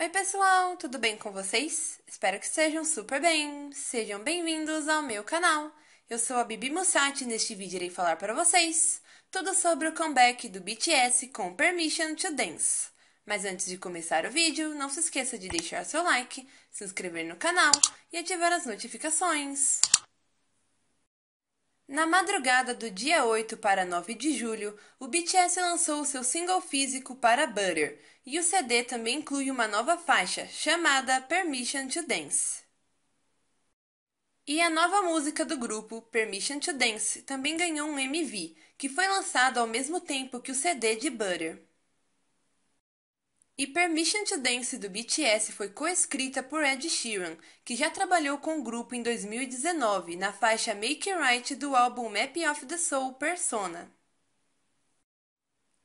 Oi, pessoal, tudo bem com vocês? Espero que estejam super bem! Sejam bem-vindos ao meu canal. Eu sou a Bibi Mussati e neste vídeo irei falar para vocês tudo sobre o comeback do BTS com Permission to Dance. Mas antes de começar o vídeo, não se esqueça de deixar seu like, se inscrever no canal e ativar as notificações. Na madrugada do dia 8 para 9 de julho, o BTS lançou o seu single físico para Butter, e o CD também inclui uma nova faixa, chamada Permission to Dance. E a nova música do grupo, Permission to Dance, também ganhou um MV, que foi lançado ao mesmo tempo que o CD de Butter. E Permission to Dance do BTS foi coescrita por Ed Sheeran, que já trabalhou com o grupo em 2019 na faixa Make It Right do álbum Map of the Soul Persona.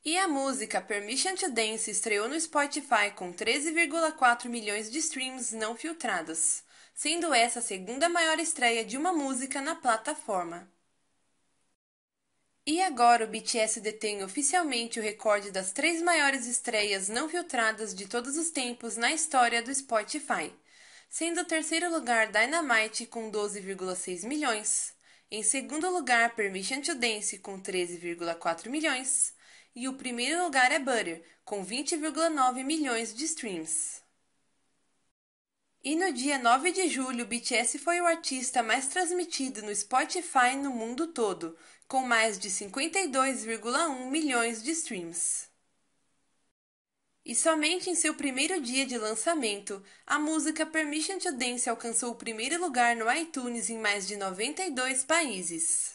E a música Permission to Dance estreou no Spotify com 13,4 milhões de streams não filtrados, sendo essa a segunda maior estreia de uma música na plataforma. E agora o BTS detém oficialmente o recorde das três maiores estreias não filtradas de todos os tempos na história do Spotify, sendo o terceiro lugar Dynamite com 12,6 milhões, em segundo lugar Permission to Dance com 13,4 milhões e o primeiro lugar é Butter com 20,9 milhões de streams. E no dia 9 de julho, BTS foi o artista mais transmitido no Spotify no mundo todo, com mais de 52,1 milhões de streams. E somente em seu primeiro dia de lançamento, a música Permission to Dance alcançou o primeiro lugar no iTunes em mais de 92 países.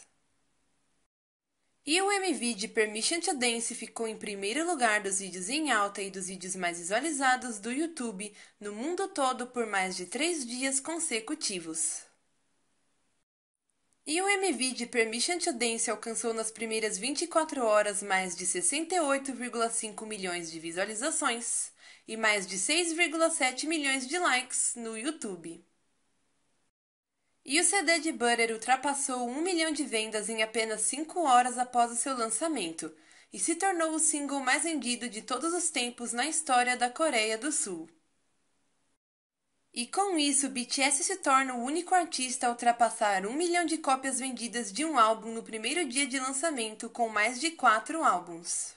E o MV de Permission to Dance ficou em primeiro lugar dos vídeos em alta e dos vídeos mais visualizados do YouTube no mundo todo por mais de três dias consecutivos. E o MV de Permission to Dance alcançou nas primeiras 24 horas mais de 68,5 milhões de visualizações e mais de 6,7 milhões de likes no YouTube. E o CD de Butter ultrapassou um milhão de vendas em apenas cinco horas após o seu lançamento e se tornou o single mais vendido de todos os tempos na história da Coreia do Sul. E com isso, BTS se torna o único artista a ultrapassar um milhão de cópias vendidas de um álbum no primeiro dia de lançamento, com mais de quatro álbuns.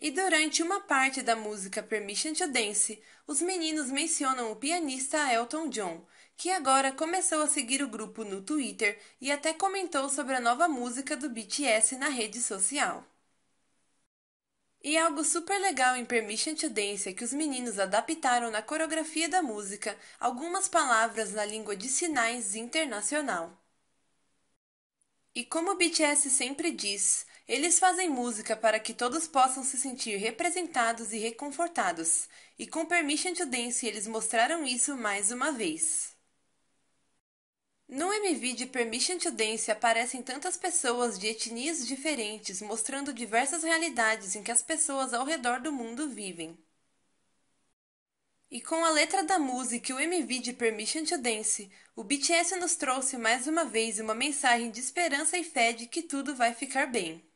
E durante uma parte da música Permission to Dance, os meninos mencionam o pianista Elton John, que agora começou a seguir o grupo no Twitter e até comentou sobre a nova música do BTS na rede social. E algo super legal em Permission to Dance é que os meninos adaptaram na coreografia da música algumas palavras na língua de sinais internacional. E como o BTS sempre diz, eles fazem música para que todos possam se sentir representados e reconfortados, e com Permission to Dance eles mostraram isso mais uma vez. No MV de Permission to Dance aparecem tantas pessoas de etnias diferentes, mostrando diversas realidades em que as pessoas ao redor do mundo vivem. E com a letra da música e o MV de Permission to Dance, o BTS nos trouxe mais uma vez uma mensagem de esperança e fé de que tudo vai ficar bem.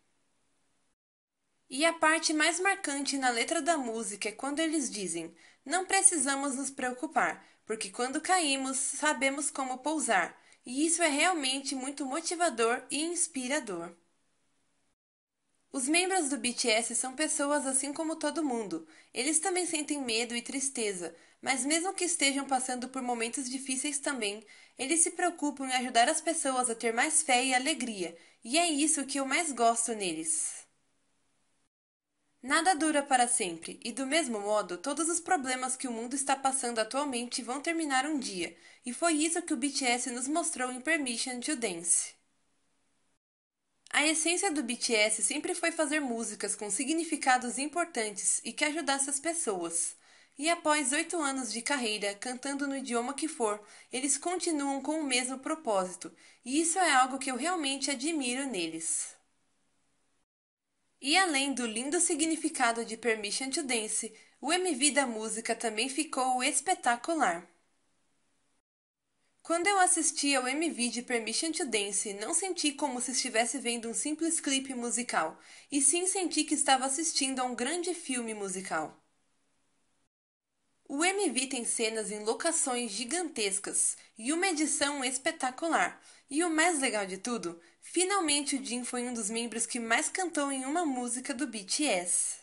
E a parte mais marcante na letra da música é quando eles dizem: Não precisamos nos preocupar, porque quando caímos, sabemos como pousar. E isso é realmente muito motivador e inspirador. Os membros do BTS são pessoas assim como todo mundo. Eles também sentem medo e tristeza, mas mesmo que estejam passando por momentos difíceis também, eles se preocupam em ajudar as pessoas a ter mais fé e alegria, e é isso que eu mais gosto neles. Nada dura para sempre, e do mesmo modo, todos os problemas que o mundo está passando atualmente vão terminar um dia, e foi isso que o BTS nos mostrou em Permission to Dance. A essência do BTS sempre foi fazer músicas com significados importantes e que ajudasse as pessoas. E após oito anos de carreira, cantando no idioma que for, eles continuam com o mesmo propósito, e isso é algo que eu realmente admiro neles. E além do lindo significado de Permission to Dance, o MV da música também ficou espetacular. Quando eu assisti ao MV de Permission to Dance, não senti como se estivesse vendo um simples clipe musical, e sim senti que estava assistindo a um grande filme musical. O MV tem cenas em locações gigantescas e uma edição espetacular, e o mais legal de tudo, finalmente o Jin foi um dos membros que mais cantou em uma música do BTS.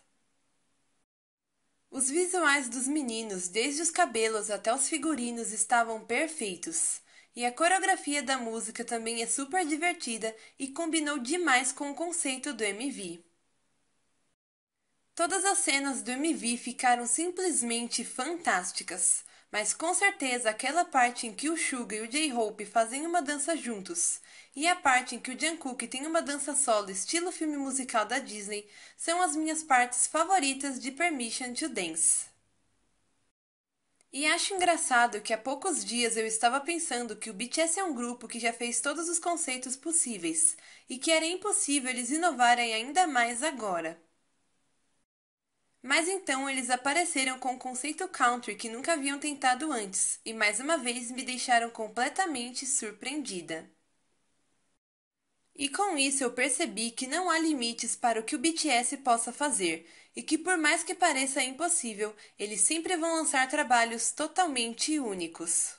Os visuais dos meninos, desde os cabelos até os figurinos, estavam perfeitos. E a coreografia da música também é super divertida e combinou demais com o conceito do MV. Todas as cenas do MV ficaram simplesmente fantásticas. Mas com certeza aquela parte em que o Suga e o J-Hope fazem uma dança juntos e a parte em que o Jungkook tem uma dança solo estilo filme musical da Disney são as minhas partes favoritas de Permission to Dance. E acho engraçado que há poucos dias eu estava pensando que o BTS é um grupo que já fez todos os conceitos possíveis e que era impossível eles inovarem ainda mais agora. Mas então eles apareceram com um conceito country que nunca haviam tentado antes, e mais uma vez me deixaram completamente surpreendida. E com isso eu percebi que não há limites para o que o BTS possa fazer, e que por mais que pareça impossível, eles sempre vão lançar trabalhos totalmente únicos.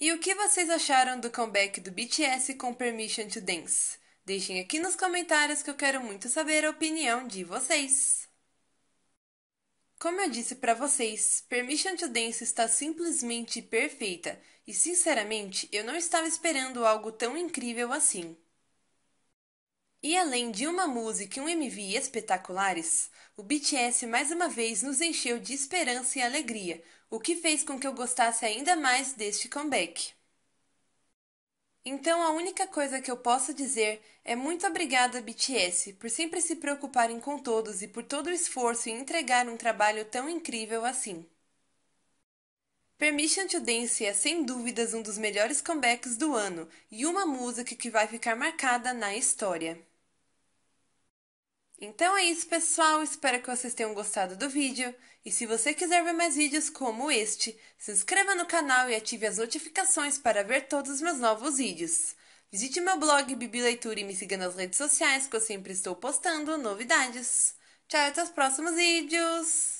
E o que vocês acharam do comeback do BTS com Permission to Dance? Deixem aqui nos comentários que eu quero muito saber a opinião de vocês. Como eu disse para vocês, Permission to Dance está simplesmente perfeita e, sinceramente, eu não estava esperando algo tão incrível assim. E além de uma música e um MV espetaculares, o BTS mais uma vez nos encheu de esperança e alegria, o que fez com que eu gostasse ainda mais deste comeback. Então a única coisa que eu posso dizer é muito obrigada BTS por sempre se preocuparem com todos e por todo o esforço em entregar um trabalho tão incrível assim. Permission to Dance é sem dúvidas um dos melhores comebacks do ano e uma música que vai ficar marcada na história. Então é isso, pessoal. Espero que vocês tenham gostado do vídeo. E se você quiser ver mais vídeos como este, se inscreva no canal e ative as notificações para ver todos os meus novos vídeos. Visite meu blog Bibi Leitura e me siga nas redes sociais, que eu sempre estou postando novidades. Tchau, até os próximos vídeos!